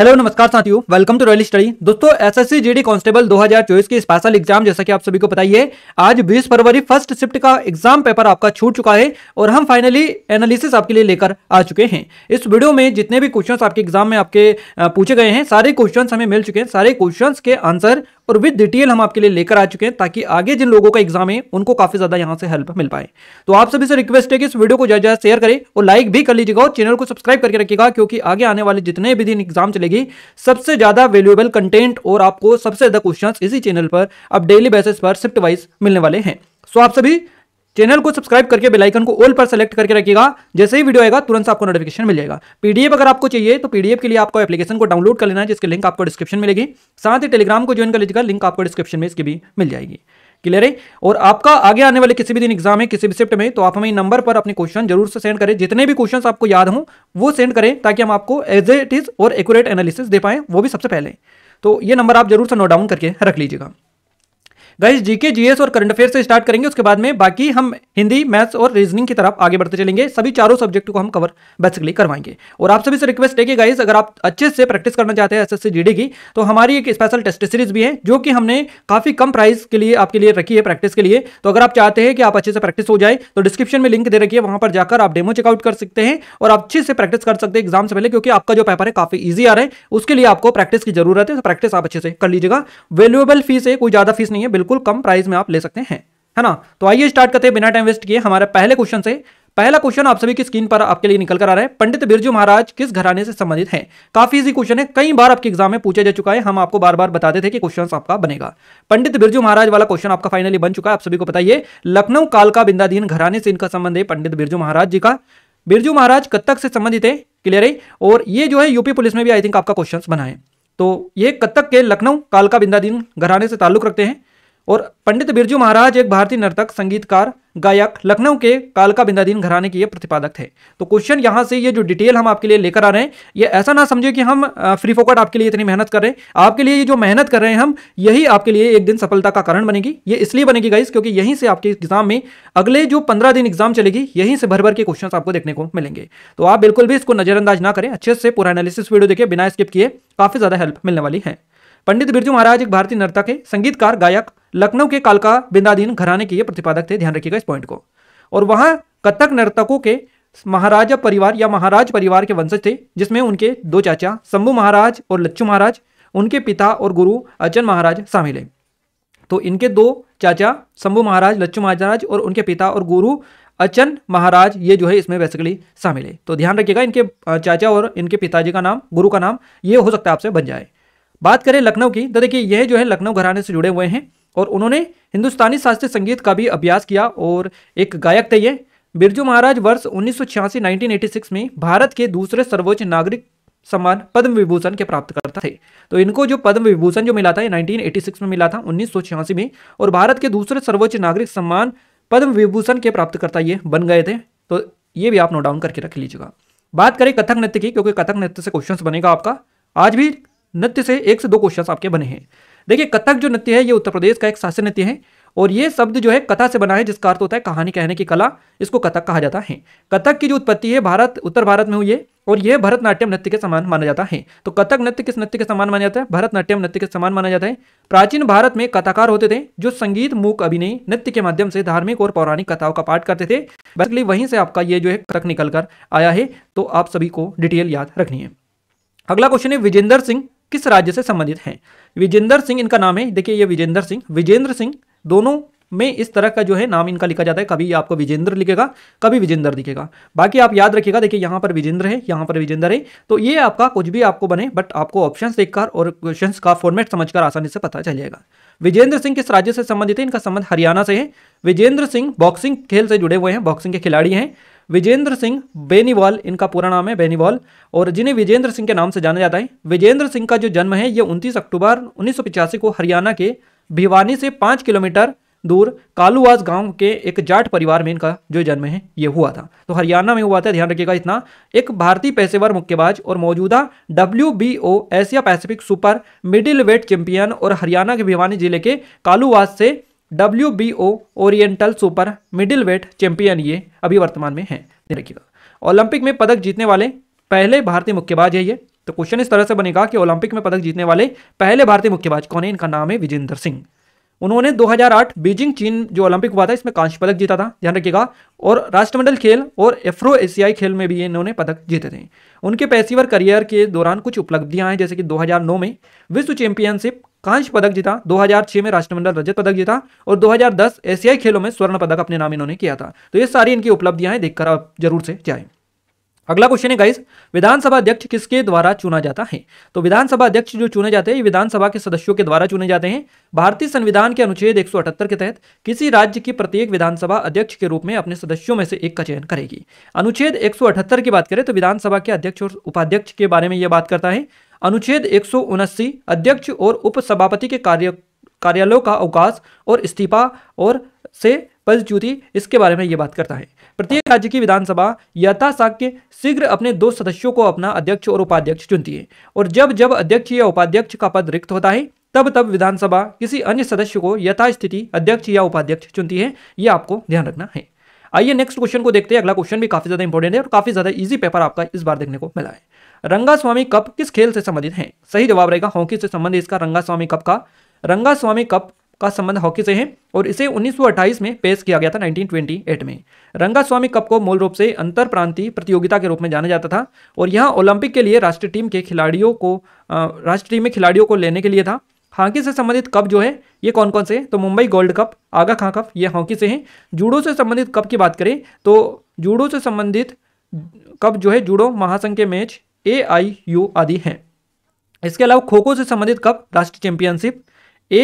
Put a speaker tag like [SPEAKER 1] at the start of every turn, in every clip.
[SPEAKER 1] hello नमस्कार साथियों welcome to royal study दोस्तों एसएससी जीडी कांस्टेबल 2024 के स्पेशल एग्जाम जैसा कि आप सभी को पता ही है आज 20 फरवरी फर्स्ट शिफ्ट का एग्जाम पेपर आपका छूट चुका है और हम फाइनली एनालिसिस आपके लिए लेकर आ चुके हैं इस वीडियो में जितने भी क्वेश्चन आपके एग्जाम में आपके पूछे गए हैं सारे क्वेश्चन हमें मिल चुके हैं सारे क्वेश्चन के आंसर और विद डिटेल हम आपके लिए लेकर आ चुके हैं ताकि आगे जिन लोगों का एग्जाम है उनको काफी ज्यादा यहाँ से हेल्प मिल पाए तो आप सभी से रिक्वेस्ट है कि इस वीडियो को ज्यादा ज्यादा शेयर करें और लाइक भी कर लीजिएगा और चैनल को सब्सक्राइब करके रखिएगा क्योंकि आगे आने वाले जितने भी दिन एग्जाम चलेगी सबसे ज्यादा वैल्यूएबल कंटेंट और आपको सबसे ज्यादा क्वेश्चन इसी चैनल पर अब डेली बेसिस पर शिफ्ट वाइज मिलने वाले हैं सो तो आप सभी चैनल को सब्सक्राइब करके आइकन को ऑल पर सेलेक्ट करके रखिएगा जैसे ही वीडियो आएगा तुरंत आपको नोटिफिकेशन मिल जाएगा पीडीएफ अगर आपको चाहिए तो पीडीएफ के लिए आपको एप्लीकेशन को डाउनलोड कर लेना है जिसके लिंक आपको डिस्क्रिप्शन मिलेगी साथ ही टेलीग्राम को ज्वाइन कर लीजिएगा लिंक आपको डिस्क्रिप्शन में इसकी भी मिल जाएगी क्लियर है और आपका आगे आने वाले किसी भी दिन एग्जाम है किसी भी शिफ्ट में तो आप हमें नंबर पर अपने क्वेश्चन जरूर से सेंड करें जितने भी क्वेश्चन आपको याद हों वो सेंड करें ताकि हम आपको एज इट इज और एक्यूरेट एनालिसिस दे पाएं वो भी सबसे पहले तो ये नंबर आप जरूर से नोट डाउन करके रख लीजिएगा गाइज जीके जीएस और करंट अफेयर से स्टार्ट करेंगे उसके बाद में बाकी हम हिंदी मैथ्स और रीजनिंग की तरफ आगे बढ़ते चलेंगे सभी चारों सब्जेक्ट को हम कवर बेसिकली करवाएंगे और आप सभी से रिक्वेस्ट है कि गाइज अगर आप अच्छे से प्रैक्टिस करना चाहते हैं एस एस की तो हमारी एक स्पेशल टेस्ट सीरीज भी है जो कि हमने काफी कम प्राइस के लिए आपके लिए रखी है प्रैक्टिस के लिए तो अगर आप चाहते हैं कि आप अच्छे से प्रैक्टिस हो जाए तो डिस्क्रिप्शन में लिंक दे रखिए वहां पर जाकर आप डेमो चेकआउट कर सकते हैं और अच्छे से प्रैक्टिस कर सकते हैं एग्जाम से पहले क्योंकि आपका जो पेपर है काफी ईजी आ रहा है उसके लिए आपको प्रैक्टिस की जरूरत है तो प्रैक्टिस आप अच्छे से कर लीजिएगा वेल्युएबल फीस है कोई ज्यादा फीस नहीं है बिल्कुल कम प्राइस में आप ले सकते हैं है ना तो आइए स्टार्ट करते हैं बिना टाइम वेस्ट किए हमारे पहले क्वेश्चन से पहला क्वेश्चन आप सभी की स्क्रीन पर आपके लिए निकल कर आ रहा है पंडित बिरजू महाराज किस घराने से संबंधित हैं काफी इजी क्वेश्चन है कई बार आपके एग्जाम में पूछा जा चुका है हम आपको बार बार बताते थे कि क्वेश्चन आपका बनेगा पंडित बिरजू महाराज वाला क्वेश्चन आपका फाइनली बन चुका है आप सभी को बताइए लखनऊ काल का बिंदाधीन घराने से इनका संबंध है पंडित बिरजू महाराज जी का बिरजू महाराज कत्तक से संबंधित है क्लियर है और ये जो है यूपी पुलिस में भी आई थिंक आपका क्वेश्चन बना है तो ये कत्तक के लखनऊ काल का बिंदाधीन घराने से ताल्लुक रखते हैं और पंडित बिरजू महाराज एक भारतीय नर्तक संगीतकार गायक लखनऊ के कालका बिंदाधीन घराने के ये प्रतिपादक थे तो क्वेश्चन यहाँ से ये जो डिटेल हम आपके लिए लेकर आ रहे हैं ये ऐसा ना समझे कि हम फ्री फोकट आपके लिए इतनी मेहनत कर रहे हैं आपके लिए ये जो मेहनत कर रहे हैं हम यही आपके लिए एक दिन सफलता का कारण बनेगी ये इसलिए बनेगी गाइस क्योंकि यहीं से आपके एग्जाम में अगले जो पंद्रह दिन एग्जाम चलेगी यहीं से भर भर के क्वेश्चन आपको देखने को मिलेंगे तो आप बिल्कुल भी इसको नजरअंदाज ना करें अच्छे से पूरा एनालिसिस वीडियो देखिए बिना स्किप किए काफी ज्यादा हेल्प मिलने वाली है पंडित बिरजू महाराज एक भारतीय नर्तक है संगीतकार गायक लखनऊ के कालका बिंदाधीन घराने के ये प्रतिपादक थे ध्यान रखिएगा इस पॉइंट को और वहां कथक नर्तकों के महाराजा परिवार या महाराज परिवार के वंशज थे जिसमें उनके दो चाचा शंभू महाराज और लच्छू महाराज उनके पिता और गुरु अर्चन महाराज शामिल हैं तो इनके दो चाचा शंभू महाराज लच्छू महाराज और उनके पिता और गुरु अचन महाराज ये जो है इसमें बेसिकली शामिल है तो ध्यान रखिएगा इनके चाचा और इनके पिताजी का नाम गुरु का नाम ये हो सकता है आपसे बन जाए बात करें लखनऊ की तो देखिए यह जो है लखनऊ घराने से जुड़े हुए हैं और उन्होंने हिंदुस्तानी शास्त्रीय संगीत का भी अभ्यास किया और एक गायक थे ये बिरजू महाराज वर्ष उन्नीस सौ में भारत के दूसरे सर्वोच्च नागरिक सम्मान पद्म विभूषण के प्राप्त करता थे तो इनको जो पद्म विभूषण जो मिला था ये 1986 में मिला था उन्नीस में और भारत के दूसरे सर्वोच्च नागरिक सम्मान पद्म विभूषण के प्राप्तकर्ता ये बन गए थे तो ये भी आप नोट डाउन करके रख लीजिएगा बात करें कथक नृत्य की क्योंकि कथक नृत्य से क्वेश्चन बनेगा आपका आज भी नृत्य से एक से दो क्वेश्चन आपके बने हैं देखिए कथक जो नृत्य है ये उत्तर प्रदेश का एक शास्त्रीय नृत्य है और ये शब्द जो है कथा से बना है जिसका अर्थ होता है कहानी कहने की कला इसको कथक कहा जाता है कथक की जो उत्पत्ति है भारत उत्तर भारत में हुई है और यह भरतनाट्यम नृत्य के समान माना जाता है तो कथक नृत्य किस नृत्य के समान माना जाता है भरतनाट्यम नृत्य के समान माना जाता है प्राचीन भारत में कथाकार होते थे जो संगीत मूक अभिनय नृत्य के माध्यम से धार्मिक और पौराणिक कथाओं का पाठ करते थे बेसिकली वहीं से आपका ये जो है कथक निकल कर आया है तो आप सभी को डिटेल याद रखनी है अगला क्वेश्चन है विजेंद्र सिंह किस राज्य से संबंधित हैं विजेंद्र सिंह इनका नाम है देखिए ये विजेंद्र सिंह विजेंद्र सिंह दोनों में इस तरह का जो है नाम इनका लिखा जाता है कभी आपको विजेंद्र लिखेगा कभी विजेंद्र दिखेगा बाकी आप याद रखिएगा देखिए यहाँ पर विजेंद्र है यहाँ पर विजेंद्र है तो ये आपका कुछ भी आपको बने बट आपको ऑप्शन देखकर और क्वेश्चन का फॉर्मेट समझकर आसानी से पता चलेगा विजेंद्र सिंह किस राज्य से संबंधित है इनका संबंध हरियाणा से है विजेंद्र सिंह बॉक्सिंग खेल से जुड़े हुए हैं बॉक्सिंग के खिलाड़ी हैं विजेंद्र सिंह बेनीवाल इनका पूरा नाम है बेनीवाल और जिन्हें विजेंद्र सिंह के नाम से जाना जाता है विजेंद्र सिंह का जो जन्म है ये 29 अक्टूबर उन्नीस को हरियाणा के भिवानी से पाँच किलोमीटर दूर कालूवास गांव के एक जाट परिवार में इनका जो जन्म है ये हुआ था तो हरियाणा में हुआ था ध्यान रखिएगा इतना एक भारतीय पेशेवर मुक्केबाज और मौजूदा W Asia Pacific super middle weight champion और हरियाणा के भिवानी जिले के कालूवास से W B O oriental super middle weight champion ये अभी वर्तमान में हैं देखिएगा ओलंपिक में पदक जीतने वाले पहले भारतीय मुक्केबाज है ये तो क्वेश्चन इस तरह से बनेगा कि ओलंपिक में पदक जीतने वाले पहले भारतीय मुक्केबाज कौन है इनका नाम है विजेंद्र सिंह उन्होंने 2008 बीजिंग चीन जो ओलंपिक हुआ था इसमें कांस्य पदक जीता था ध्यान रखिएगा और राष्ट्रमंडल खेल और एफ्रो एशियाई खेल में भी इन्होंने पदक जीते थे उनके पेशेवर करियर के दौरान कुछ उपलब्धियां हैं जैसे कि 2009 में विश्व चैंपियनशिप कांस्य पदक जीता 2006 में राष्ट्रमंडल रजत पदक जीता और 2010 एशियाई खेलों में स्वर्ण पदक अपने नाम इन्होंने किया था तो ये सारी इनकी उपलब्धियां हैं देखकर आप जरूर से जाएं अगला क्वेश्चन है गाइस विधानसभा अध्यक्ष किसके द्वारा चुना जाता है तो विधानसभा अध्यक्ष जो चुने जाते हैं विधानसभा के सदस्यों के द्वारा चुने जाते हैं भारतीय संविधान के अनुच्छेद 178 के तहत किसी राज्य की प्रत्येक विधानसभा अध्यक्ष के रूप में अपने सदस्यों में से एक का चयन करेगी अनुच्छेद एक की बात करें तो विधानसभा के अध्यक्ष और उपाध्यक्ष के बारे में यह बात करता है अनुच्छेद एक अध्यक्ष और उपसभापति के कार्य कार्यालयों का अवकाश और इस्तीफा और से पदच्युति इसके बारे में ये बात करता है प्रत्येक राज्य की विधानसभा यथाशाक्य शीघ्र अपने दो सदस्यों को अपना अध्यक्ष और उपाध्यक्ष चुनती है और जब जब अध्यक्ष या उपाध्यक्ष का पद रिक्त होता है तब तब विधानसभा किसी अन्य सदस्य को यथास्थिति अध्यक्ष या उपाध्यक्ष चुनती है यह आपको ध्यान रखना है आइए नेक्स्ट क्वेश्चन को देखते हैं अगला क्वेश्चन भी काफी ज्यादा इंपॉर्टेंट है और काफी ज्यादा इजी पेपर आपका इस बार देखने को मिला है रंगास्वामी कप किस खेल से संबंधित है सही जवाब रहेगा हॉकी से संबंधित इसका रंगास्वामी कप का रंगास्वामी कप का संबंध हॉकी से है और इसे 1928 में पेश किया गया था 1928 में रंगास्वामी कप को मूल रूप से अंतर प्रांतीय प्रतियोगिता के रूप में जाना जाता था और यह ओलंपिक के लिए राष्ट्रीय टीम के खिलाड़ियों को राष्ट्रीय टीम में खिलाड़ियों को लेने के लिए था हॉकी से संबंधित कप जो है ये कौन कौन से तो Mumbai gold cup Aga Khan cup ये हॉकी से हैं जूडो से संबंधित कप की बात करें तो जूडो से संबंधित कप जो है जूडो महासंघ के मैच ए आई यू आदि हैं इसके अलावा खो खो से संबंधित कप राष्ट्रीय चैंपियनशिप ए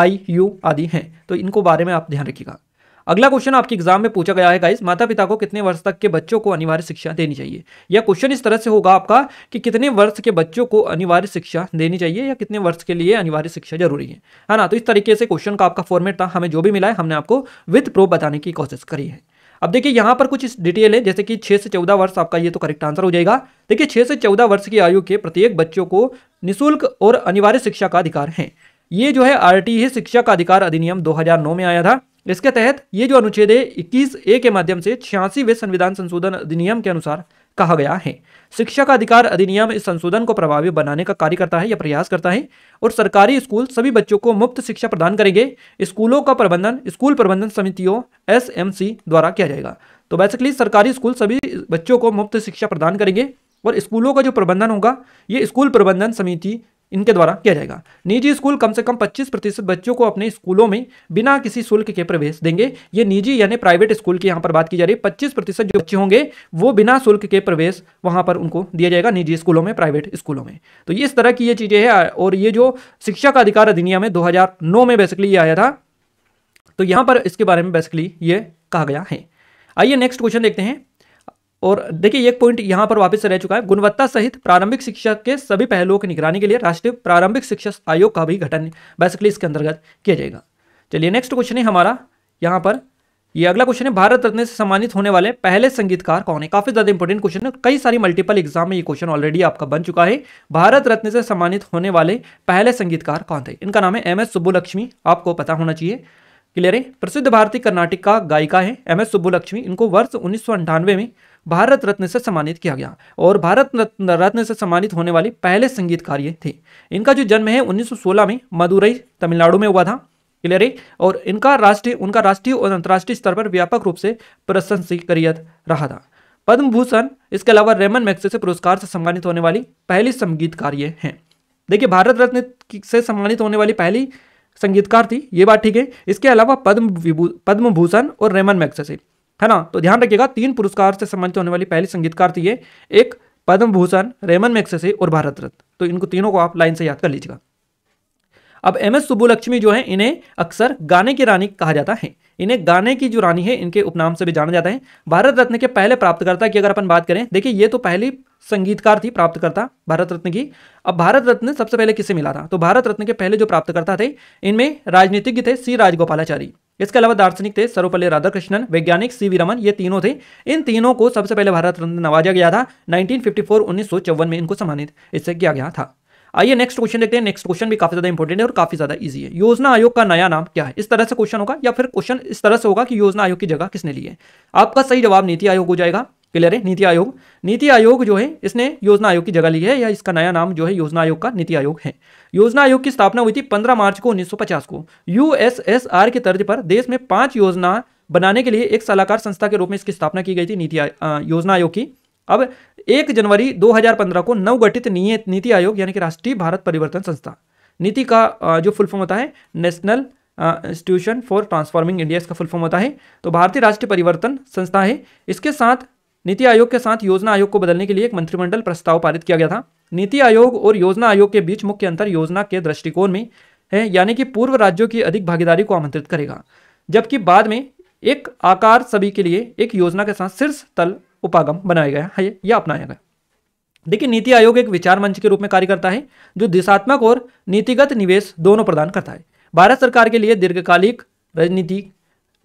[SPEAKER 1] आई यू आदि हैं तो इनको बारे में आप ध्यान रखिएगा अगला क्वेश्चन आपके एग्जाम में पूछा गया है गाइस माता पिता को कितने वर्ष तक के बच्चों को अनिवार्य शिक्षा देनी चाहिए या क्वेश्चन इस तरह से होगा आपका कि कितने वर्ष के बच्चों को अनिवार्य शिक्षा देनी चाहिए या कितने वर्ष के लिए अनिवार्य शिक्षा जरूरी है है ना तो इस तरीके से क्वेश्चन का आपका फॉर्मेट था हमें जो भी मिला है हमने आपको विद प्रूफ बताने की कोशिश करी है अब देखिए यहाँ पर कुछ डिटेल है जैसे कि छः से चौदह वर्ष आपका ये तो करेक्ट आंसर हो जाएगा देखिए छः से चौदह वर्ष की आयु के प्रत्येक बच्चों को निःशुल्क और अनिवार्य शिक्षा का अधिकार है ये जो है आर शिक्षा का अधिकार अधिनियम दो में आया था इसके तहत ये जो अनुच्छेद है इक्कीस ए के माध्यम से छियासीवें संविधान संशोधन अधिनियम के अनुसार कहा गया है शिक्षा का अधिकार अधिनियम इस संशोधन को प्रभावी बनाने का कार्य करता है या प्रयास करता है और सरकारी स्कूल सभी बच्चों को मुफ्त शिक्षा प्रदान करेंगे स्कूलों का प्रबंधन स्कूल प्रबंधन समितियों एस द्वारा किया जाएगा तो बेसिकली सरकारी स्कूल सभी बच्चों को मुफ्त शिक्षा प्रदान करेंगे और स्कूलों का जो प्रबंधन होगा ये स्कूल प्रबंधन समिति इनके द्वारा किया जाएगा निजी स्कूल कम से कम 25 प्रतिशत बच्चों को अपने स्कूलों में बिना किसी शुल्क के प्रवेश देंगे ये निजी यानी प्राइवेट स्कूल की यहाँ पर बात की जा रही है पच्चीस प्रतिशत जो बच्चे होंगे वो बिना शुल्क के प्रवेश वहाँ पर उनको दिया जाएगा निजी स्कूलों में प्राइवेट स्कूलों में तो इस तरह की ये चीज़ें हैं और ये जो शिक्षा का अधिकार अधिनियम है दो में बेसिकली ये आया था तो यहाँ पर इसके बारे में बेसिकली ये कहा गया है आइए नेक्स्ट क्वेश्चन देखते हैं और देखिए एक पॉइंट यहाँ पर वापस रह चुका है गुणवत्ता सहित प्रारंभिक शिक्षा के सभी पहलुओं की निगरानी के लिए राष्ट्रीय प्रारंभिक शिक्षा आयोग का भी गठन बेसिकली इसके अंतर्गत किया जाएगा चलिए नेक्स्ट क्वेश्चन है हमारा यहाँ पर ये अगला क्वेश्चन है भारत रत्न से सम्मानित होने वाले पहले संगीतकार कौन है काफी ज्यादा इंपॉर्टेंट क्वेश्चन है कई सारी मल्टीपल एग्जाम में ये क्वेश्चन ऑलरेडी आपका बन चुका है भारत रत्न से सम्मानित होने वाले पहले संगीतकार कौन थे इनका नाम है एम एस सुब्बुलक्ष्मी आपको पता होना चाहिए क्लियर है प्रसिद्ध भारतीय कर्नाटक का गायिका है एम एस सुब्बुलक्ष्मी इनको वर्ष उन्नीस में भारत रत्न से सम्मानित किया गया और भारत रत्न से सम्मानित होने वाले पहले संगीतकार ये थे इनका जो जन्म है 1916 में मदुरई तमिलनाडु में हुआ था क्लियर है और इनका राष्ट्रीय उनका राष्ट्रीय और अंतर्राष्ट्रीय स्तर पर व्यापक रूप से प्रशंसनीय रहा था पद्म भूषण इसके अलावा रेमन से पुरस्कार से सम्मानित होने वाली पहली संगीतकार ये हैं देखिए भारत रत्न से सम्मानित होने वाली पहली संगीतकार थी ये बात ठीक है इसके अलावा पद्म पद्म भूषण और रेमन से है ना तो ध्यान रखिएगा तीन पुरस्कार से सम्मानित होने वाली पहली संगीतकार थी ये एक पद्म भूषण रेमन मैक्सेसे और भारत रत्न तो इनको तीनों को आप लाइन से याद कर लीजिएगा अब एम एस सुबुलक्ष्मी जो है इन्हें अक्सर गाने की रानी कहा जाता है इन्हें गाने की जो रानी है इनके उपनाम से भी जाना जाता है भारत रत्न के पहले प्राप्तकर्ता की अगर अपन बात करें देखिए ये तो पहली संगीतकार थी प्राप्तकर्ता भारत रत्न की अब भारत रत्न सबसे पहले किसे मिला था तो भारत रत्न के पहले जो प्राप्तकर्ता थे इनमें राजनीतिज्ञ थे सी राजगोपालाचारी इसके अलावा दार्शनिक थे सर्वपल्ली राधाकृष्णन वैज्ञानिक सी वी रमन ये तीनों थे इन तीनों को सबसे पहले भारत रत्न नवाजा गया था 1954 1954 में इनको सम्मानित इससे किया गया था आइए नेक्स्ट क्वेश्चन देखते हैं नेक्स्ट क्वेश्चन भी काफी ज्यादा इंपॉर्टेंट है और काफी ज्यादा इजी है योजना आयोग का नया नाम क्या है इस तरह से क्वेश्चन होगा या फिर क्वेश्चन इस तरह से होगा कि योजना आयोग की जगह किसने ली है आपका सही जवाब नीति आयोग हो जाएगा क्लियर है नीति आयोग नीति आयोग जो है इसने योजना आयोग की जगह ली है या इसका नया नाम जो है योजना आयोग का नीति आयोग है योजना आयोग की स्थापना हुई थी 15 मार्च को 1950 को यूएसएसआर की तर्ज पर देश में पांच योजना बनाने के लिए एक सलाहकार संस्था के रूप में इसकी स्थापना की गई थी नीति योजना आयोग की अब एक जनवरी दो को नवगठित नीति आयोग यानी कि राष्ट्रीय भारत परिवर्तन संस्था नीति का जो फुल फॉर्म होता है national institution for transforming India इसका फुल फॉर्म होता है तो भारतीय राष्ट्रीय परिवर्तन संस्था है इसके साथ नीति आयोग के साथ योजना आयोग को बदलने के लिए एक मंत्रिमंडल प्रस्ताव पारित किया गया था नीति आयोग और योजना आयोग के बीच मुख्य अंतर योजना के दृष्टिकोण में है यानी कि पूर्व राज्यों की अधिक भागीदारी को आमंत्रित करेगा जबकि बाद में एक आकार सभी के लिए एक योजना के साथ शीर्ष तल उपागम बनाया गया है या अपनाया गया देखिए नीति आयोग एक विचार मंच के रूप में कार्य करता है जो दिशात्मक और नीतिगत निवेश दोनों प्रदान करता है भारत सरकार के लिए दीर्घकालिक रणनीति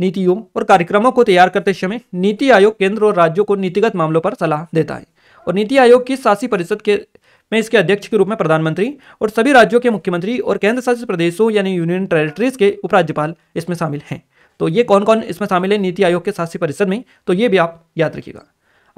[SPEAKER 1] नीतियों और कार्यक्रमों को तैयार करते समय नीति आयोग केंद्र और राज्यों को नीतिगत मामलों पर सलाह देता है और नीति आयोग की शासी परिषद के में इसके अध्यक्ष के रूप में प्रधानमंत्री और सभी राज्यों के मुख्यमंत्री और केंद्र शासित प्रदेशों यानी यूनियन टेरेटरीज के उपराज्यपाल इसमें शामिल हैं तो ये कौन कौन इसमें शामिल है नीति आयोग के शासी परिषद में तो ये भी आप याद रखिएगा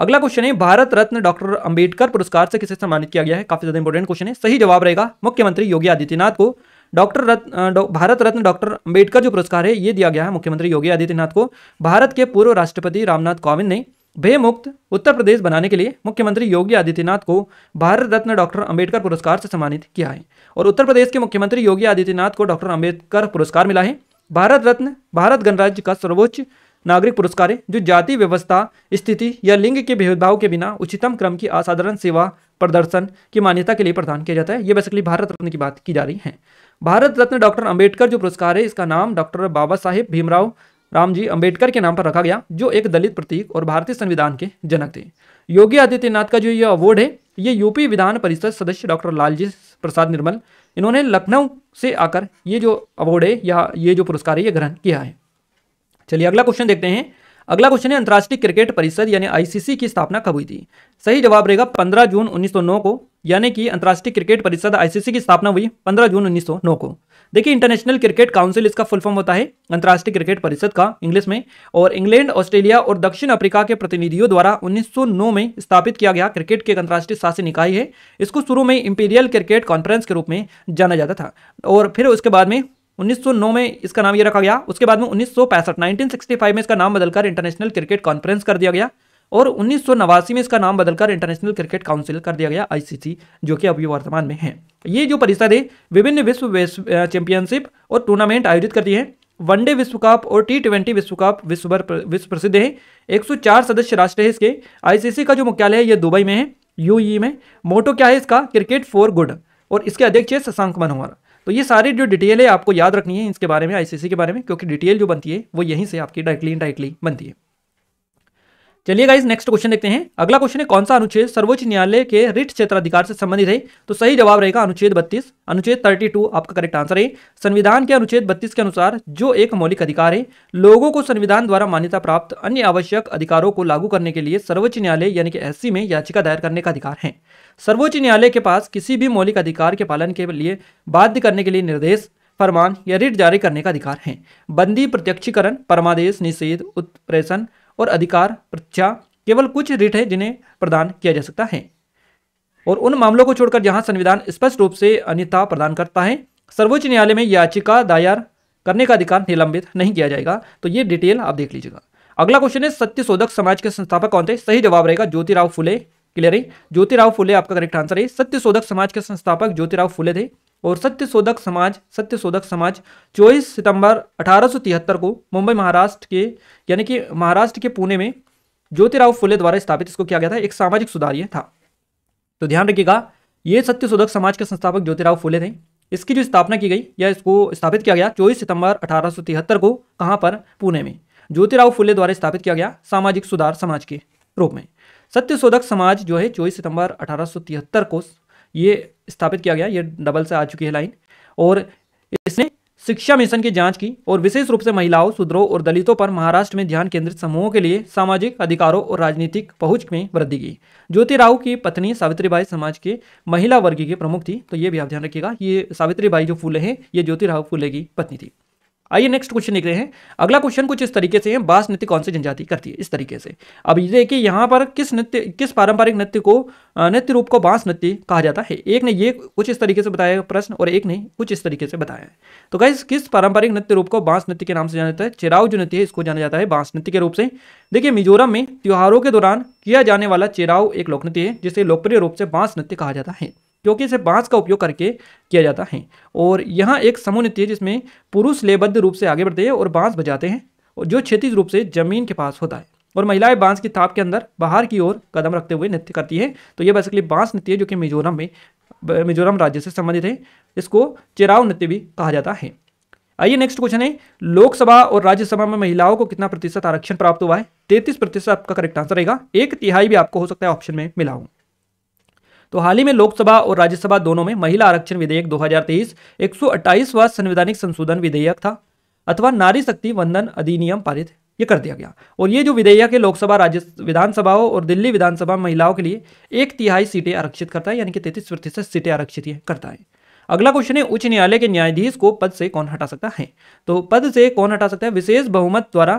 [SPEAKER 1] अगला क्वेश्चन है भारत रत्न डॉक्टर अंबेडकर पुरस्कार से किसे सम्मानित किया गया है काफी ज्यादा इंपॉर्टेंट क्वेश्चन है सही जवाब रहेगा मुख्यमंत्री योगी आदित्यनाथ को डॉक्टर रत्न भारत रत्न डॉक्टर अंबेडकर जो पुरस्कार है ये दिया गया है मुख्यमंत्री योगी आदित्यनाथ को भारत के पूर्व राष्ट्रपति रामनाथ कोविंद ने भयमुक्त उत्तर प्रदेश बनाने के लिए मुख्यमंत्री योगी आदित्यनाथ को भारत रत्न डॉक्टर अंबेडकर पुरस्कार से सम्मानित किया है और उत्तर प्रदेश के मुख्यमंत्री योगी आदित्यनाथ को डॉक्टर अंबेडकर पुरस्कार मिला है भारत रत्न भारत गणराज्य का सर्वोच्च नागरिक पुरस्कार है जो जाति व्यवस्था स्थिति या लिंग के भेदभाव के बिना उच्चतम क्रम की असाधारण सेवा प्रदर्शन की मान्यता के लिए प्रदान किया जाता है ये बेसिकली भारत रत्न की बात की जा रही है भारत रत्न डॉक्टर अंबेडकर जो पुरस्कार है इसका नाम डॉक्टर बाबा साहेब भीमराव राम जी अम्बेडकर के नाम पर रखा गया जो एक दलित प्रतीक और भारतीय संविधान के जनक थे योगी आदित्यनाथ का जो ये अवार्ड है ये यूपी विधान परिषद सदस्य डॉक्टर लालजी प्रसाद निर्मल इन्होंने लखनऊ से आकर ये जो अवार्ड है या ये जो पुरस्कार है ये ग्रहण किया है चलिए अगला क्वेश्चन देखते हैं अगला क्वेश्चन है अंतर्राष्ट्रीय क्रिकेट परिषद यानी आईसीसी की स्थापना कब हुई थी सही जवाब रहेगा 15 जून 1909 को यानी कि अंतर्राष्ट्रीय क्रिकेट परिषद आईसीसी की स्थापना हुई 15 जून 1909 को देखिए इंटरनेशनल क्रिकेट काउंसिल इसका फुल फॉर्म होता है अंतर्राष्ट्रीय क्रिकेट परिषद का इंग्लिश में और इंग्लैंड ऑस्ट्रेलिया और दक्षिण अफ्रीका के प्रतिनिधियों द्वारा 1909 में स्थापित किया गया क्रिकेट के एक अंतर्राष्ट्रीय शासन इकाई है इसको शुरू में इंपीरियल क्रिकेट कॉन्फ्रेंस के रूप में जाना जाता था और फिर उसके बाद में 1909 में इसका नाम ये रखा गया उसके बाद में उन्नीस सौ में इसका नाम बदलकर इंटरनेशनल क्रिकेट कॉन्फ्रेंस कर दिया गया और उन्नीस में इसका नाम बदलकर इंटरनेशनल क्रिकेट काउंसिल कर दिया गया आईसीसी जो कि अभी वर्तमान में है ये जो परिषद है विभिन्न विश्व चैंपियनशिप और टूर्नामेंट आयोजित करती है वनडे विश्व कप और टी ट्वेंटी विश्व कप विश्व भर विश्व प्रसिद्ध है 104 सदस्य राष्ट्र है इसके आईसीसी का जो मुख्यालय है यह दुबई में है यूई e e में मोटो क्या है इसका क्रिकेट फॉर गुड और इसके अध्यक्ष है शशांक मनोहर तो ये सारी जो डिटेल है आपको याद रखनी है इसके बारे में आईसीसी के बारे में क्योंकि डिटेल जो बनती है वो यहीं से आपकी डायरेक्टली इनडायरेक्टली बनती है चलिए गाइज नेक्स्ट क्वेश्चन देखते हैं अगला क्वेश्चन है कौन सा अनुच्छेद सर्वोच्च न्यायालय के रिट क्षेत्राधिकार से संबंधित है तो सही जवाब रहेगा अनुच्छेद 32 अनुच्छेद 32 आपका करेक्ट आंसर है संविधान के अनुच्छेद 32 के अनुसार जो एक मौलिक अधिकार है लोगों को संविधान द्वारा मान्यता प्राप्त अन्य आवश्यक अधिकारों को लागू करने के लिए सर्वोच्च न्यायालय यानी कि एस में याचिका दायर करने का अधिकार है सर्वोच्च न्यायालय के पास किसी भी मौलिक अधिकार के पालन के लिए बाध्य करने के लिए निर्देश फरमान या रिट जारी करने का अधिकार है बंदी प्रत्यक्षीकरण परमादेश निषेध उत्प्रेषण और अधिकार प्रत्या केवल कुछ रिट है जिन्हें प्रदान किया जा सकता है और उन मामलों को छोड़कर जहां संविधान स्पष्ट रूप से अन्यता प्रदान करता है सर्वोच्च न्यायालय में याचिका दायर करने का अधिकार निलंबित नहीं किया जाएगा तो ये डिटेल आप देख लीजिएगा अगला क्वेश्चन है सत्य समाज के संस्थापक कौन थे सही जवाब रहेगा ज्योतिराव फुले क्लियर है ज्योतिराव फुले आपका करेक्ट आंसर है सत्यशोधक समाज के संस्थापक ज्योतिराव फुले थे और सत्यशोधक समाज सत्यशोधक समाज 24 सितंबर अठारह को मुंबई महाराष्ट्र के यानी कि महाराष्ट्र के पुणे में ज्योतिराव फुले द्वारा स्थापित इसको किया गया था एक सामाजिक सुधार था तो ध्यान रखिएगा ये सत्यशोधक समाज के संस्थापक ज्योतिराव फुले थे इसकी जो स्थापना की गई या इसको स्थापित किया गया चौबीस सितंबर अठारह को कहाँ पर पुणे में ज्योतिराव फुले द्वारा स्थापित किया गया सामाजिक सुधार समाज के रूप में सत्यशोधक समाज जो है चौबीस सितंबर अठारह को ये स्थापित किया गया ये डबल से आ चुकी है लाइन और इसने शिक्षा मिशन की जांच की और विशेष रूप से महिलाओं शूद्रों और दलितों पर महाराष्ट्र में ध्यान केंद्रित समूहों के लिए सामाजिक अधिकारों और राजनीतिक पहुंच में वृद्धि की राव की पत्नी सावित्रीबाई समाज के महिला वर्ग की प्रमुख थी तो ये भी आप ध्यान रखिएगा ये सावित्रीबाई जो फूले हैं ये ज्योतिराव फूले की पत्नी थी आइए नेक्स्ट क्वेश्चन देख रहे हैं अगला क्वेश्चन कुछ इस तरीके से है बास नृत्य कौन सी जनजाति करती है इस तरीके से अब ये देखिए यहाँ पर किस नृत्य किस पारंपरिक नृत्य को नृत्य रूप को बांस नृत्य कहा जाता है एक ने ये कुछ इस तरीके से बताया प्रश्न और एक ने कुछ इस तरीके से बताया है तो गाइस किस पारंपरिक नृत्य रूप को बांस नृत्य के नाम से जाना जाता है चेराव जो नृत्य है इसको जाना जाता है बांस नृत्य के रूप से देखिए मिजोरम में त्योहारों के दौरान किया जाने वाला चेराव एक लोकनृत्य है जिसे लोकप्रिय रूप से बांस नृत्य कहा जाता है क्योंकि इसे बांस का उपयोग करके किया जाता है और यहाँ एक समूह नृत्य है जिसमें पुरुष लेबद्ध रूप से आगे बढ़ते हैं और बांस बजाते हैं और जो क्षतिज रूप से जमीन के पास होता है और महिलाएं बांस की थाप के अंदर बाहर की ओर कदम रखते हुए नृत्य करती है तो ये बेसिकली बांस नृत्य है जो कि मिजोरम में मिजोरम राज्य से संबंधित है इसको चिराव नृत्य भी कहा जाता है आइए नेक्स्ट क्वेश्चन है लोकसभा और राज्यसभा में महिलाओं को कितना प्रतिशत आरक्षण प्राप्त हुआ है तैतीस प्रतिशत आपका करेक्ट आंसर रहेगा एक तिहाई भी आपको हो सकता है ऑप्शन में मिला हूँ तो हाल ही में लोकसभा और राज्यसभा दोनों में महिला आरक्षण विधेयक 2023 अट्ठाईसवा संवैधानिक संशोधन विधेयक था अथवा नारी शक्ति वंदन अधिनियम पारित ये कर दिया गया और ये जो विधेयक है लोकसभा राज्य विधानसभाओं और दिल्ली विधानसभा महिलाओं के लिए एक तिहाई सीटें आरक्षित करता है यानी कि तैतीस प्रतिशत सीटें आरक्षित करता है अगला क्वेश्चन है उच्च न्यायालय के न्यायाधीश को पद से कौन हटा सकता है तो पद से कौन हटा सकता है विशेष बहुमत द्वारा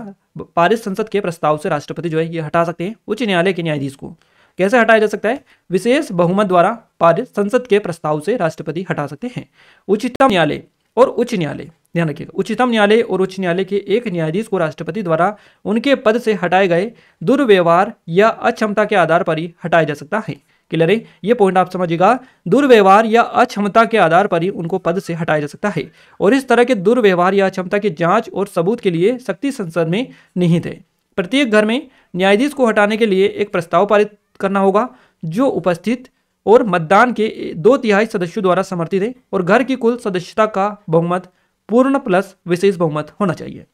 [SPEAKER 1] पारित संसद के प्रस्ताव से राष्ट्रपति जो है ये हटा सकते हैं उच्च न्यायालय के न्यायाधीश को कैसे हटाया जा सकता है विशेष बहुमत द्वारा पारित संसद के प्रस्ताव से राष्ट्रपति हटा सकते हैं उच्चतम न्यायालय और उच्च न्यायालय ध्यान रखिएगा उच्चतम न्यायालय और उच्च न्यायालय के एक न्यायाधीश को राष्ट्रपति द्वारा उनके पद से हटाए गए दुर्व्यवहार या अक्षमता के आधार पर ही हटाया जा सकता है क्लियर है ये पॉइंट आप समझिएगा दुर्व्यवहार या अक्षमता के आधार पर ही उनको पद से हटाया जा सकता है और इस तरह के दुर्व्यवहार या अक्षमता की जाँच और सबूत के लिए शक्ति संसद में निहित है प्रत्येक घर में न्यायाधीश को हटाने के लिए एक प्रस्ताव पारित करना होगा जो उपस्थित और मतदान के दो तिहाई सदस्यों द्वारा समर्थित है और घर की कुल सदस्यता का बहुमत पूर्ण प्लस विशेष बहुमत होना चाहिए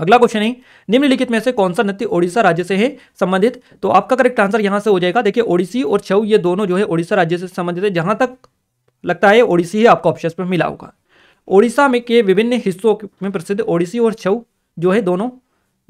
[SPEAKER 1] अगला क्वेश्चन है निम्नलिखित में से कौन सा नृत्य ओडिशा राज्य से है संबंधित तो आपका करेक्ट आंसर यहां से हो जाएगा देखिए ओडिसी और छऊ ये दोनों जो है ओडिशा राज्य से संबंधित है जहां तक लगता है ओडिसी ही आपको ऑप्शन में मिला होगा ओडिशा में के विभिन्न हिस्सों में प्रसिद्ध ओडिसी और छऊ जो है दोनों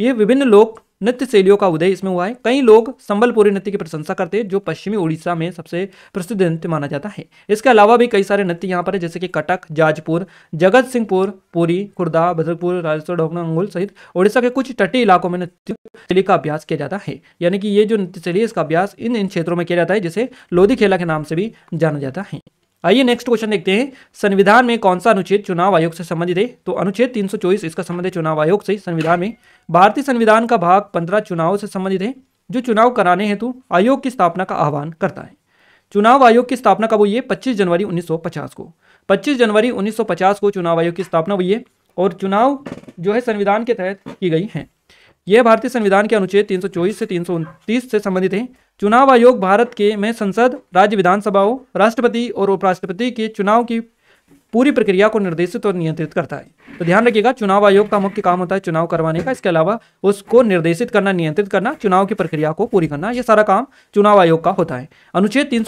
[SPEAKER 1] ये विभिन्न लोक नृत्य शैलियों का उदय इसमें हुआ है कई लोग संबलपुरी नृत्य की प्रशंसा करते हैं जो पश्चिमी उड़ीसा में सबसे प्रसिद्ध नृत्य माना जाता है इसके अलावा भी कई सारे नृत्य यहाँ पर है जैसे कि कटक जाजपुर जगत सिंहपुर पुरी खुर्दा भद्रकपुर राजस्व डोंगना अंगुल सहित उड़ीसा के कुछ तटीय इलाकों में नृत्य शैली का अभ्यास किया जाता है यानी कि ये जो नृत्य शैली है इसका अभ्यास इन इन क्षेत्रों में किया जाता है जिसे लोधी खेला के नाम से भी जाना जाता है आइए नेक्स्ट क्वेश्चन देखते हैं संविधान में कौन सा अनुच्छेद चुनाव आयोग से संबंधित है तो अनुच्छेद 324 इसका संबंध चुनाव आयोग से संविधान में भारतीय संविधान का भाग पंद्रह चुनाव से संबंधित है जो चुनाव कराने हेतु आयोग की स्थापना का आह्वान करता है चुनाव आयोग की स्थापना कब हुई है पच्चीस जनवरी 1950 को पच्चीस जनवरी 1950 को चुनाव आयोग की स्थापना हुई है और चुनाव जो है संविधान के तहत की गई है यह भारतीय संविधान के अनुच्छेद 324 से 329 से संबंधित है चुनाव आयोग भारत के में संसद राज्य विधानसभाओं राष्ट्रपति और उपराष्ट्रपति के चुनाव की पूरी प्रक्रिया को निर्देशित और नियंत्रित करता है तो ध्यान रखिएगा चुनाव आयोग का मुख्य काम होता है चुनाव करवाने का इसके अलावा उसको निर्देशित करना नियंत्रित करना चुनाव की प्रक्रिया को पूरी करना यह सारा काम चुनाव आयोग का होता है अनुच्छेद तीन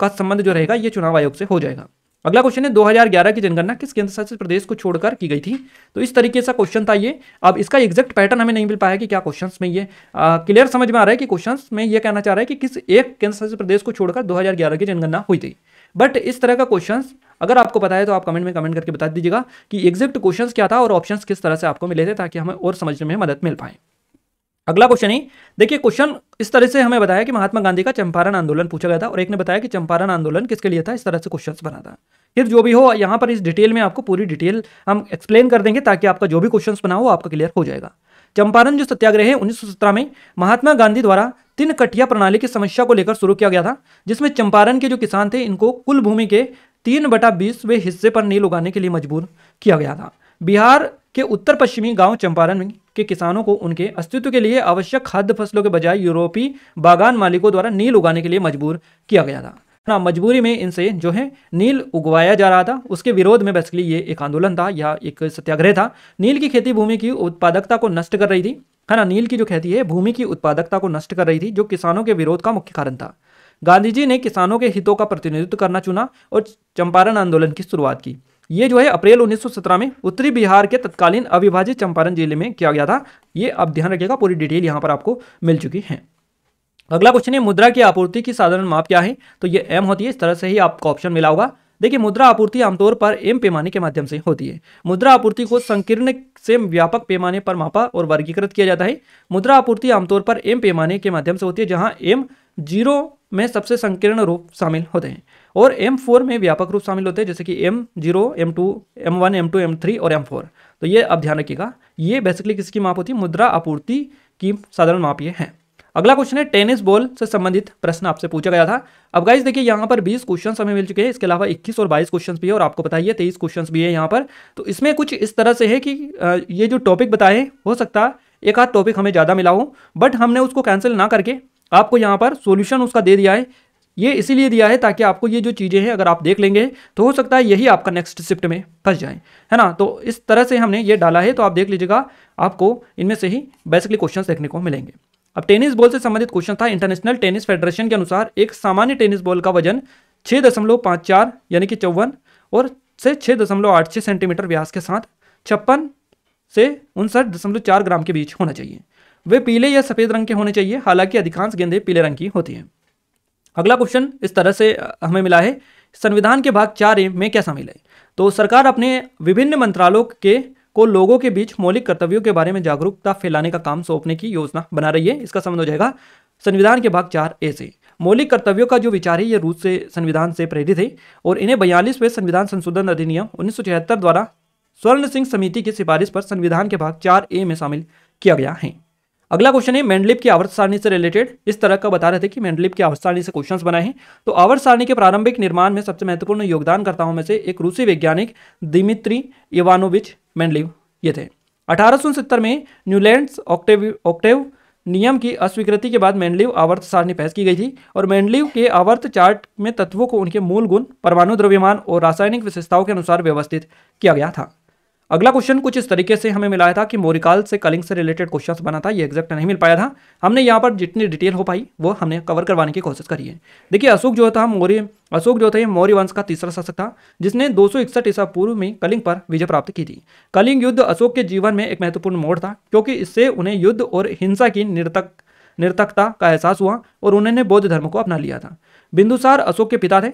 [SPEAKER 1] का संबंध जो रहेगा ये चुनाव आयोग से हो जाएगा अगला क्वेश्चन है 2011 की जनगणना किस केंद्र शासित प्रदेश को छोड़कर की गई थी तो इस तरीके से क्वेश्चन था ये अब इसका एग्जैक्ट पैटर्न हमें नहीं मिल पाया कि क्या क्वेश्चन में ये क्लियर समझ में आ रहा है कि क्वेश्चन में ये कहना चाह रहा है कि किस एक केंद्र शासित प्रदेश को छोड़कर 2011 की जनगणना हुई थी बट इस तरह का क्वेश्चन अगर आपको पता है तो आप कमेंट में कमेंट करके बता दीजिएगा कि एग्जैक्ट क्वेश्चन क्या था और ऑप्शन किस तरह से आपको मिले थे ताकि हमें और समझने में मदद मिल पाए अगला क्वेश्चन है देखिए क्वेश्चन इस तरह से हमें बताया कि महात्मा गांधी का चंपारण आंदोलन पूछा गया था और एक ने बताया कि चंपारण आंदोलन किसके लिए था इस तरह से क्वेश्चन बना था फिर जो भी हो यहाँ पर इस डिटेल में आपको पूरी डिटेल हम एक्सप्लेन कर देंगे ताकि आपका जो भी क्वेश्चन बना हो आपका क्लियर हो जाएगा चंपारण जो सत्याग्रह है उन्नीस में महात्मा गांधी द्वारा तीन कटिया प्रणाली की समस्या को लेकर शुरू किया गया था जिसमें चंपारण के जो किसान थे इनको कुल भूमि के तीन बटा बीसवें हिस्से पर नील उगाने के लिए मजबूर किया गया था बिहार के उत्तर पश्चिमी गांव चंपारण के किसानों को उनके अस्तित्व के लिए आवश्यक खाद्य फसलों के बजाय यूरोपीय बागान मालिकों द्वारा नील उगाने के लिए मजबूर किया गया था ना हाँ, मजबूरी में इनसे जो है नील उगवाया जा रहा था उसके विरोध में बेसिकली ये एक आंदोलन था या एक सत्याग्रह था नील की खेती भूमि की उत्पादकता को नष्ट कर रही थी है हाँ ना नील की जो खेती है भूमि की उत्पादकता को नष्ट कर रही थी जो किसानों के विरोध का मुख्य कारण था गांधी जी ने किसानों के हितों का प्रतिनिधित्व करना चुना और चंपारण आंदोलन की शुरुआत की ये जो है अप्रैल 1917 में उत्तरी बिहार के तत्कालीन अविभाजित चंपारण जिले में किया गया था ये आप ध्यान रखिएगा पूरी डिटेल यहाँ पर आपको मिल चुकी है अगला क्वेश्चन है मुद्रा की आपूर्ति की साधारण माप क्या है तो ये एम होती है इस तरह से ही आपको ऑप्शन मिला होगा देखिए मुद्रा आपूर्ति आमतौर पर एम पैमाने के माध्यम से होती है मुद्रा आपूर्ति को संकीर्ण से व्यापक पैमाने पर मापा और वर्गीकृत किया जाता है मुद्रा आपूर्ति आमतौर पर एम पैमाने के माध्यम से होती है जहां एम जीरो में सबसे संकीर्ण रूप शामिल होते हैं और एम फोर में व्यापक रूप शामिल होते हैं जैसे कि M zero M two M one M two M three और एम फोर तो ये अब ध्यान रखिएगा ये बेसिकली किसकी माप होती है मुद्रा आपूर्ति की साधारण माप ये है अगला क्वेश्चन है टेनिस बॉल से संबंधित प्रश्न आपसे पूछा गया था अब गाइज देखिए यहाँ पर 20 क्वेश्चन हमें मिल चुके हैं इसके अलावा 21 और 22 क्वेश्चन भी है और आपको बताइए तेईस क्वेश्चन भी है यहाँ पर तो इसमें कुछ इस तरह से है कि ये जो टॉपिक बताए हो सकता है एक आध टॉपिक हमें ज़्यादा मिला हो बट हमने उसको कैंसिल ना करके आपको यहाँ पर सोल्यूशन उसका दे दिया है ये इसीलिए दिया है ताकि आपको ये जो चीज़ें हैं अगर आप देख लेंगे तो हो सकता है यही आपका नेक्स्ट शिफ्ट में फंस जाए है ना तो इस तरह से हमने ये डाला है तो आप देख लीजिएगा आपको इनमें से ही बेसिकली क्वेश्चन देखने को मिलेंगे अब टेनिस बॉल से संबंधित क्वेश्चन था इंटरनेशनल टेनिस फेडरेशन के अनुसार एक सामान्य टेनिस बॉल का वजन छः दशमलव पाँच चार यानी कि चौवन और से छः दशमलव आठ छः सेंटीमीटर व्यास के साथ छप्पन से उनसठ दशमलव चार ग्राम के बीच होना चाहिए वे पीले या सफ़ेद रंग के होने चाहिए हालांकि अधिकांश गेंदे पीले रंग की होती हैं अगला क्वेश्चन इस तरह से हमें मिला है संविधान के भाग चार में क्या शामिल है तो सरकार अपने विभिन्न मंत्रालयों के को लोगों के बीच मौलिक कर्तव्यों के बारे में जागरूकता फैलाने का काम सौंपने की योजना बना रही है इसका संबंध हो जाएगा संविधान के भाग चार ए से मौलिक कर्तव्यों का जो विचार है ये रूस से संविधान से प्रेरित है और इन्हें बयालीसवें संविधान संशोधन अधिनियम उन्नीस द्वारा स्वर्ण सिंह समिति की सिफारिश पर संविधान के भाग चार ए में शामिल किया गया है अगला क्वेश्चन है मेंडलिप की आवर्त सारणी से रिलेटेड इस तरह का बता रहे थे कि मेंडलिप की आवर्त सारणी से क्वेश्चंस बनाए हैं तो आवर्त सारणी के प्रारंभिक निर्माण में सबसे महत्वपूर्ण योगदान करताओं में से एक रूसी वैज्ञानिक दिमित्री इवानोविच मेंडलिव ये थे अठारह में न्यूलैंड्स ऑक्टेव ऑक्टेव नियम की अस्वीकृति के बाद मेंडलिव आवर्त सारणी पेश की गई थी और मेंडलिव के आवर्त चार्ट में तत्वों को उनके मूल गुण परमाणु द्रव्यमान और रासायनिक विशेषताओं के अनुसार व्यवस्थित किया गया था अगला क्वेश्चन कुछ इस तरीके से हमें मिला था कि मोरिकाल से कलिंग से रिलेटेड क्वेश्चन बना था ये एग्जैक्ट नहीं मिल पाया था हमने यहाँ पर जितनी डिटेल हो पाई वो हमने कवर करवाने की कोशिश करी है देखिए अशोक जो था मौर्य अशोक जो थे मौर्य वंश का तीसरा शासक था जिसने दो सौ ईसा पूर्व में कलिंग पर विजय प्राप्त की थी कलिंग युद्ध अशोक के जीवन में एक महत्वपूर्ण मोड़ था क्योंकि इससे उन्हें युद्ध और हिंसा की निरतक निरतकता का एहसास हुआ और उन्होंने बौद्ध धर्म को अपना लिया था बिंदुसार अशोक के पिता थे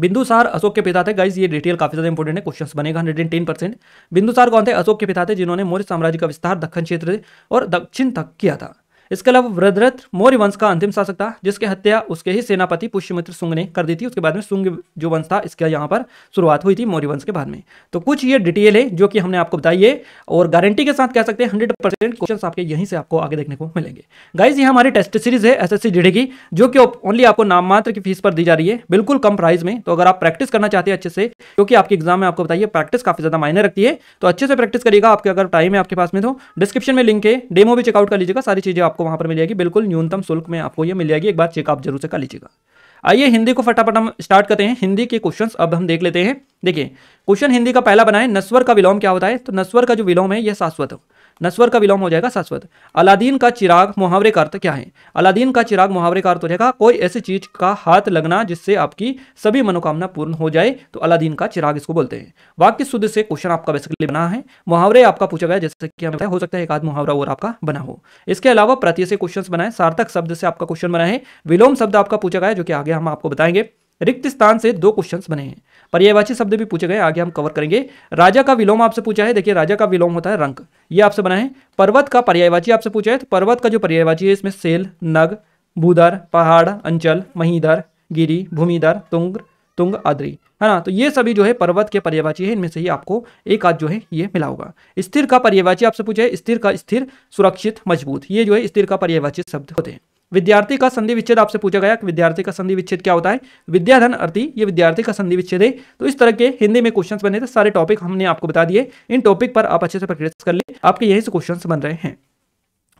[SPEAKER 1] बिंदुसार अशोक के पिता थे गाइज ये डिटेल काफी ज्यादा इंपॉर्टेंट है क्वेश्चन बनेगा hundred and ten percent Bindusar कौन थे अशोक के पिता थे जिन्होंने मौर्य साम्राज्य का विस्तार दक्षिण क्षेत्र और दक्षिण तक किया था इसके अलावा वृद्रथ मौर्य वंश का अंतिम शासक था जिसकी हत्या उसके ही सेनापति पुष्यमित्र सुंग ने कर दी थी उसके बाद में सुंग जो वंश था इसका यहाँ पर शुरुआत हुई थी मौर्य वंश के बाद में तो कुछ ये डिटेल है जो कि हमने आपको बताई है और गारंटी के साथ कह सकते हैं हंड्रेड परसेंट क्वेश्चन आपके यहीं से आपको आगे देखने को मिलेंगे गाइज ये हमारी टेस्ट सीरीज है एस एस की जो कि ओनली आपको नाम मात्र की फीस पर दी जा रही है बिल्कुल कम प्राइस में तो अगर आप प्रैक्टिस करना चाहते हैं अच्छे से क्योंकि आपके एग्जाम में आपको बताइए प्रैक्टिस काफी ज्यादा मायने रखती है तो अच्छे से प्रैक्टिस करिएगा आपके अगर टाइम है आपके पास में तो डिस्क्रिप्शन में लिंक है डेमो भी चेकआउट कर लीजिएगा सारी चीजें आप आपको वहाँ पर मिल जाएगी बिल्कुल न्यूनतम शुल्क में आपको ये मिल जाएगी एक बार चेक आप जरूर से कर लीजिएगा आइए हिंदी को फटाफट हम स्टार्ट करते हैं हिंदी के क्वेश्चंस अब हम देख लेते हैं देखिए क्वेश्चन हिंदी का पहला बनाए नस्वर का विलोम क्या होता है तो नस्वर का जो विलोम है यह शाश्वत नस्वर का विलोम हो जाएगा शाश्वत अलादीन का चिराग मुहावरे का अर्थ क्या है अलादीन का चिराग मुहावरे का अर्थ हो जाएगा कोई ऐसी चीज का हाथ लगना जिससे आपकी सभी मनोकामना पूर्ण हो जाए तो अलादीन का चिराग इसको बोलते हैं वाक्य शुद्ध से क्वेश्चन आपका बेसिकली बना है मुहावरे आपका पूछा गया जैसे कि हमें हो सकता है एक आध मुहावरा और आपका बना हो इसके अलावा प्रत्यय से क्वेश्चन बनाए सार्थक शब्द से आपका क्वेश्चन बनाए विलोम शब्द आपका पूछा गया जो कि आगे हम आपको बताएंगे रिक्त स्थान से दो क्वेश्चन बने हैं पर्यायवाची शब्द भी पूछे गए आगे हम कवर करेंगे राजा का विलोम आपसे पूछा है देखिए राजा का विलोम होता है रंक ये आपसे बना है पर्वत का पर्यायवाची आपसे पूछा है तो पर्वत का जो पर्यायवाची है इसमें सेल नग भूधर पहाड़ अंचल महीधर गिरी भूमिधर तुंग तुंग आदि है ना तो ये सभी जो है पर्वत के पर्यावाची है इनमें से ही आपको एक आध जो है ये मिला होगा स्थिर का पर्यायवाची आपसे पूछा है स्थिर का स्थिर सुरक्षित मजबूत ये जो है स्थिर का पर्यायवाची शब्द होते हैं विद्यार्थी का संधि विच्छेद आपसे पूछा गया कि विद्यार्थी का संधि विच्छेद क्या होता है विद्याधन अर्थी ये विद्यार्थी का संधि विच्छेद है तो इस तरह के हिंदी में क्वेश्चंस बने थे सारे टॉपिक हमने आपको बता दिए इन टॉपिक पर आप अच्छे से प्रक्रिया कर ले आपके यही से क्वेश्चंस बन रहे हैं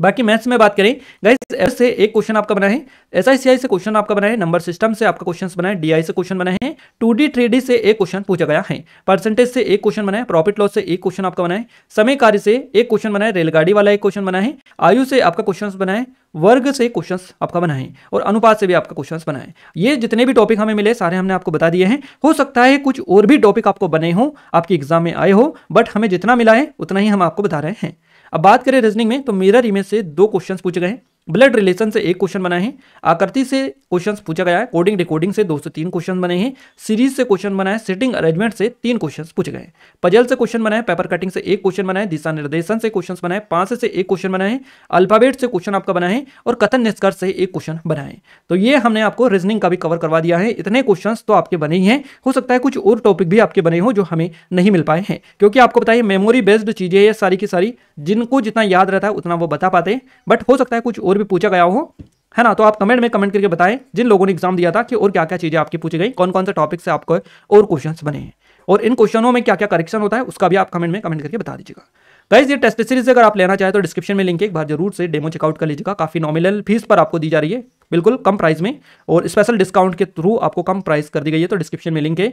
[SPEAKER 1] बाकी मैथ्स में बात करें गाइस से एक क्वेश्चन आपका बना है एसआईसीआई से क्वेश्चन आपका बना है नंबर सिस्टम से आपका क्वेश्चन बनाए डी डीआई से क्वेश्चन बनाए हैं टू डी थ्री डी से एक क्वेश्चन पूछा गया है परसेंटेज से एक क्वेश्चन बनाए प्रॉफिट लॉस से एक क्वेश्चन आपका बनाए समय कार्य से एक क्वेश्चन बनाए रेलगाड़ी वाला एक क्वेश्चन बना है आयु से आपका क्वेश्चन बनाए वर्ग से क्वेश्चन आपका बनाए और अनुपात से भी आपका क्वेश्चन बनाए ये जितने भी टॉपिक हमें मिले सारे हमने आपको बता दिए हैं हो सकता है कुछ और भी टॉपिक आपको बने हों आपके एग्जाम में आए हो बट हमें जितना मिला है उतना ही हम आपको बता रहे हैं अब बात करें रीजनिंग में तो मिरर इमेज से दो क्वेश्चन पूछे गए हैं ब्लड रिलेशन से एक क्वेश्चन बना है आकृति से क्वेश्चंस पूछा गया है कोडिंग डिकोडिंग से दो से तीन क्वेश्चन बने हैं सीरीज से क्वेश्चन बना है सिटिंग अरेंजमेंट से तीन क्वेश्चंस पूछे गए हैं पजल से क्वेश्चन बना है पेपर कटिंग से एक क्वेश्चन बना है दिशा निर्देशन से क्वेश्चन बनाए पांच से एक क्वेश्चन बना है अल्फाबेट से क्वेश्चन आपका बना है और कथन निष्कर्ष से एक क्वेश्चन बनाए तो ये हमने आपको रीजनिंग का भी कवर करवा दिया है इतने क्वेश्चन तो आपके बने ही हैं हो सकता है कुछ और टॉपिक भी आपके बने हो जो हमें नहीं मिल पाए हैं क्योंकि आपको बताइए मेमोरी बेस्ड चीजें सारी की सारी जिनको जितना याद रहता है उतना वो बता पाते हैं बट हो सकता है कुछ और और भी पूछा गया हो है ना तो आप कमेंट में कमेंट करके बताएं जिन लोगों ने एग्जाम दिया था कि और क्या क्या चीज़ें आपकी पूछी गई कौन कौन से टॉपिक से आपको और क्वेश्चंस बने हैं और इन क्वेश्चनों में क्या क्या करेक्शन होता है उसका भी आप कमेंट में कमेंट करके बता दीजिएगा गाइज ये टेस्ट सीरीज अगर आप लेना चाहें तो डिस्क्रिप्शन में लिंक एक बार जरूर से डेमो चेकआउट कर लीजिएगा काफ़ी नॉमिनल फीस पर आपको दी जा रही है बिल्कुल कम प्राइस में और स्पेशल डिस्काउंट के थ्रू आपको कम प्राइस कर दी गई है तो डिस्क्रिप्शन में लिंक है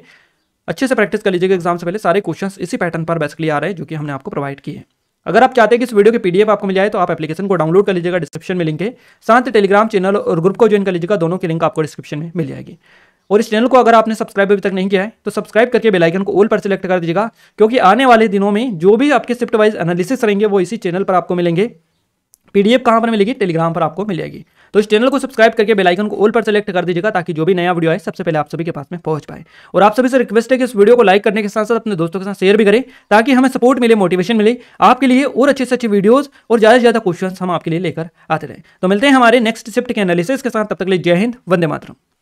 [SPEAKER 1] अच्छे से प्रैक्टिस कर लीजिएगा एग्जाम से पहले सारे क्वेश्चन इसी पैटर्न पर बेसिकली आ रहे हैं जो कि हमने आपको प्रोवाइड किए हैं अगर आप चाहते हैं कि इस वीडियो के पीडीएफ आपको मिल जाए तो आप एप्लीकेशन को डाउनलोड कर लीजिएगा डिस्क्रिप्शन में लिंक है साथ ही टेलीग्राम चैनल और ग्रुप को ज्वाइन कर लीजिएगा दोनों की लिंक आपको डिस्क्रिप्शन में मिल जाएगी और इस चैनल को अगर आपने सब्सक्राइब अभी तक नहीं किया है तो सब्सक्राइब करके बेलाइकन को ऑल पर सिलेक्ट कर दीजिएगा क्योंकि आने वाले दिनों में जो भी आपके शिफ्ट वाइज एनालिसिस रहेंगे वो इसी चैनल पर आपको मिलेंगे पीडीएफ कहां पर मिलेगी टेलीग्राम पर आपको मिलेगी तो इस चैनल को सब्सक्राइब करके बेल आइकन को ऑल पर सेलेक्ट कर दीजिएगा ताकि जो भी नया वीडियो आए सबसे पहले आप सभी के पास में पहुंच पाए और आप सभी से रिक्वेस्ट है कि इस वीडियो को लाइक करने के साथ साथ अपने दोस्तों के साथ शेयर भी करें ताकि हमें सपोर्ट मिले मोटिवेशन मिले आपके लिए और अच्छे से अच्छे वीडियोज और ज़्यादा से ज़्यादा क्वेश्चन हम आपके लिए लेकर आते रहे तो मिलते हैं हमारे नेक्स्ट शिफ्ट के एनालिसिस के साथ तब तक लिए जय हिंद वंदे मातरम